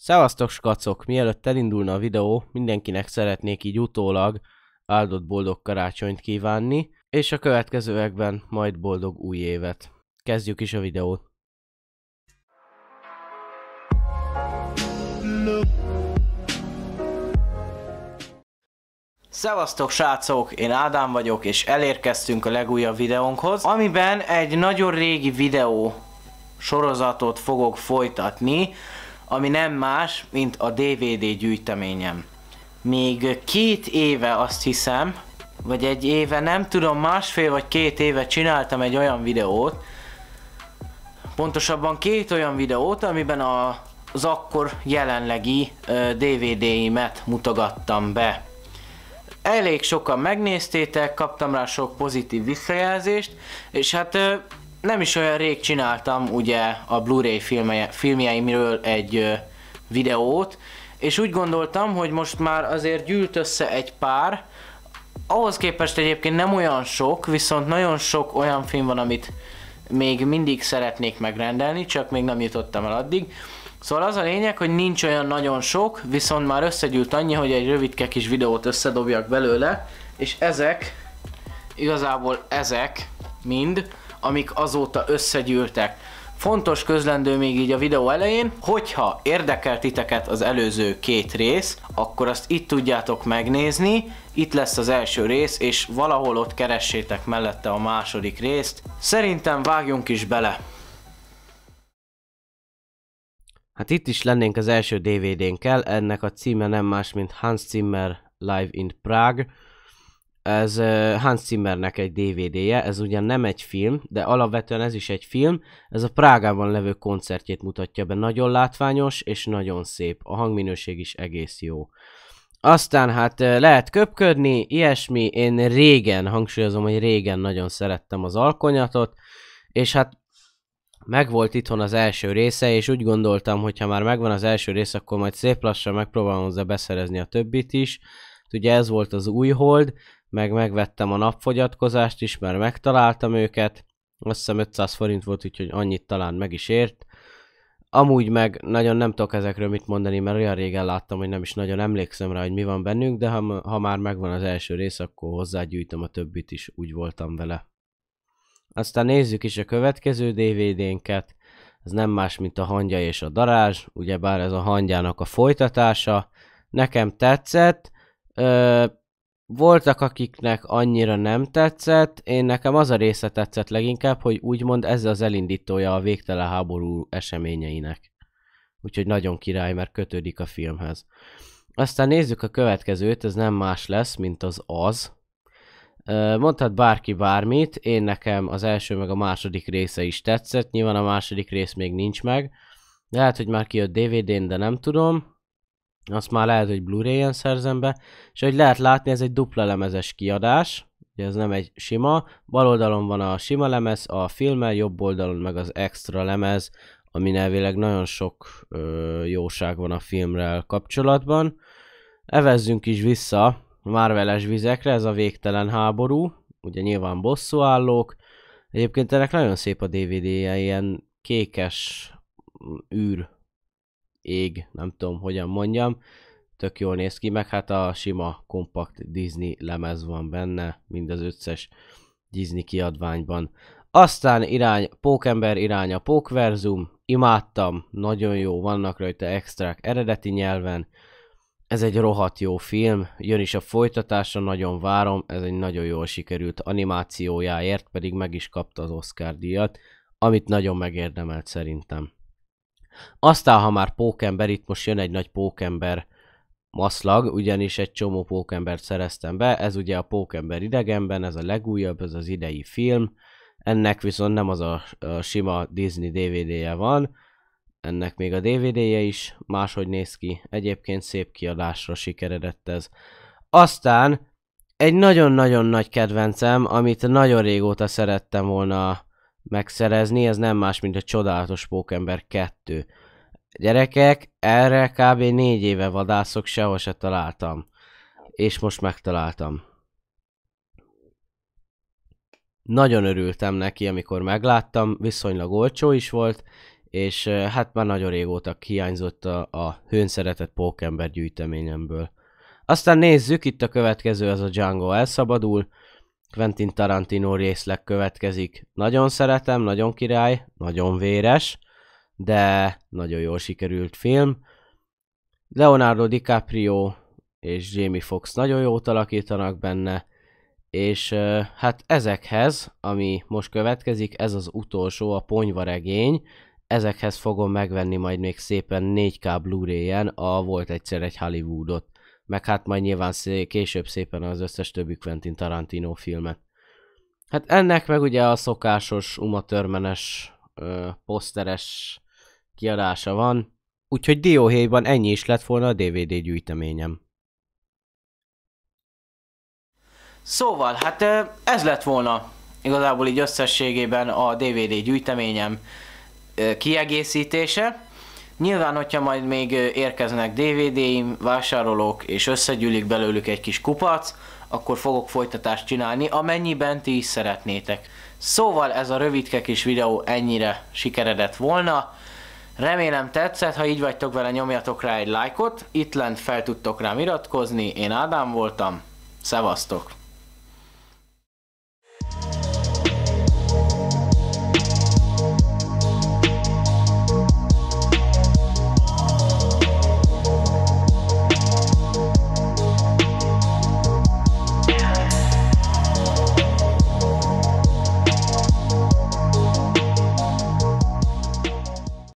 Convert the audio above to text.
Szevasztok skacok! Mielőtt elindulna a videó, mindenkinek szeretnék így utólag áldott boldog karácsonyt kívánni, és a következőekben majd boldog új évet. Kezdjük is a videót! Szevasztok srácok, én Ádám vagyok, és elérkeztünk a legújabb videónkhoz, amiben egy nagyon régi videó sorozatot fogok folytatni, ami nem más, mint a DVD gyűjteményem. Még két éve azt hiszem, vagy egy éve, nem tudom, másfél vagy két éve csináltam egy olyan videót, pontosabban két olyan videót, amiben a, az akkor jelenlegi DVD-imet mutogattam be. Elég sokan megnéztétek, kaptam rá sok pozitív visszajelzést, és hát nem is olyan rég csináltam ugye a Blu-ray filmje, filmjeimről egy ö, videót, és úgy gondoltam, hogy most már azért gyűlt össze egy pár, ahhoz képest egyébként nem olyan sok, viszont nagyon sok olyan film van, amit még mindig szeretnék megrendelni, csak még nem jutottam el addig. Szóval az a lényeg, hogy nincs olyan nagyon sok, viszont már összegyűlt annyi, hogy egy rövidke kis videót összedobjak belőle, és ezek, igazából ezek mind amik azóta összegyűltek. Fontos közlendő még így a videó elején, hogyha érdekel titeket az előző két rész, akkor azt itt tudjátok megnézni, itt lesz az első rész, és valahol ott keressétek mellette a második részt. Szerintem vágjunk is bele. Hát itt is lennénk az első DVD-nkkel, ennek a címe nem más, mint Hans Zimmer Live in Prague ez Hans Zimmernek egy DVD-je, ez ugyan nem egy film, de alapvetően ez is egy film, ez a Prágában levő koncertjét mutatja be, nagyon látványos és nagyon szép, a hangminőség is egész jó. Aztán hát lehet köpködni, ilyesmi, én régen, hangsúlyozom, hogy régen nagyon szerettem az alkonyatot, és hát megvolt itthon az első része, és úgy gondoltam, hogy ha már megvan az első rész, akkor majd szép lassan megpróbálom hozzá beszerezni a többit is. Ugye ez volt az új hold, meg megvettem a napfogyatkozást is, mert megtaláltam őket, azt hiszem 500 forint volt, úgyhogy annyit talán meg is ért. Amúgy meg nagyon nem tudok ezekről mit mondani, mert olyan régen láttam, hogy nem is nagyon emlékszem rá, hogy mi van bennünk, de ha, ha már megvan az első rész, akkor hozzágyűjtöm a többit is, úgy voltam vele. Aztán nézzük is a következő DVD-nket, ez nem más, mint a hangya és a darázs, ugyebár ez a hangyának a folytatása. Nekem tetszett, ö, voltak, akiknek annyira nem tetszett, én nekem az a része tetszett leginkább, hogy úgymond ez az elindítója a végtelen háború eseményeinek. Úgyhogy nagyon király, mert kötődik a filmhez. Aztán nézzük a következőt, ez nem más lesz, mint az az. Mondhat bárki bármit, én nekem az első meg a második része is tetszett, nyilván a második rész még nincs meg. Lehet, hogy már kijött DVD-n, de nem tudom. Azt már lehet, hogy Blu-ray-en szerzem be. És ahogy lehet látni, ez egy dupla lemezes kiadás. Ugye ez nem egy sima. Bal oldalon van a sima lemez, a filmel, jobb oldalon meg az extra lemez, ami elvileg nagyon sok ö, jóság van a filmrel kapcsolatban. Evezzünk is vissza Marveles vizekre, ez a végtelen háború, ugye nyilván bosszúállók. Egyébként ennek nagyon szép a DVD-je, ilyen kékes űr ég, nem tudom hogyan mondjam. Tök jól néz ki, meg hát a sima kompakt Disney lemez van benne, mind az összes Disney kiadványban. Aztán irány, Pókember irány a Pókverzum, imádtam, nagyon jó, vannak rajta extrák eredeti nyelven, ez egy rohadt jó film, jön is a folytatása, nagyon várom, ez egy nagyon jól sikerült animációjáért, pedig meg is kapta az Oscar díjat, amit nagyon megérdemelt szerintem. Aztán, ha már pókember, itt most jön egy nagy pókember maszlag, ugyanis egy csomó pókembert szereztem be, ez ugye a pókember idegenben, ez a legújabb, ez az idei film, ennek viszont nem az a, a sima Disney DVD-je van, ennek még a DVD-je is máshogy néz ki, egyébként szép kiadásra sikeredett ez. Aztán egy nagyon-nagyon nagy kedvencem, amit nagyon régóta szerettem volna megszerezni, ez nem más, mint a csodálatos Pókember 2. Gyerekek, erre kb. 4 éve vadászok, sehol se találtam. És most megtaláltam. Nagyon örültem neki, amikor megláttam, viszonylag olcsó is volt, és hát már nagyon régóta hiányzott a, a hőn szeretett pókember gyűjteményemből. Aztán nézzük, itt a következő az a Django elszabadul, Quentin Tarantino részleg következik. Nagyon szeretem, nagyon király, nagyon véres, de nagyon jól sikerült film. Leonardo DiCaprio és Jamie Foxx nagyon jót alakítanak benne, és hát ezekhez, ami most következik, ez az utolsó, a ponyvaregény, ezekhez fogom megvenni majd még szépen 4K Blu-ray-en a Volt egyszer egy Hollywoodot meg hát majd nyilván szé később szépen az összes többi Quentin Tarantino filmet. Hát ennek meg ugye a szokásos, umatörmenes, ö, poszteres kiadása van, úgyhogy dióhéjban ennyi is lett volna a DVD gyűjteményem. Szóval, hát ez lett volna igazából így összességében a DVD gyűjteményem kiegészítése. Nyilván, hogyha majd még érkeznek DVD-im, vásárolók, és összegyűlik belőlük egy kis kupac, akkor fogok folytatást csinálni, amennyiben ti is szeretnétek. Szóval ez a rövidke kis videó ennyire sikeredett volna. Remélem tetszett, ha így vagytok vele, nyomjatok rá egy lájkot, itt lent fel tudtok rám iratkozni, én Ádám voltam, szevasztok!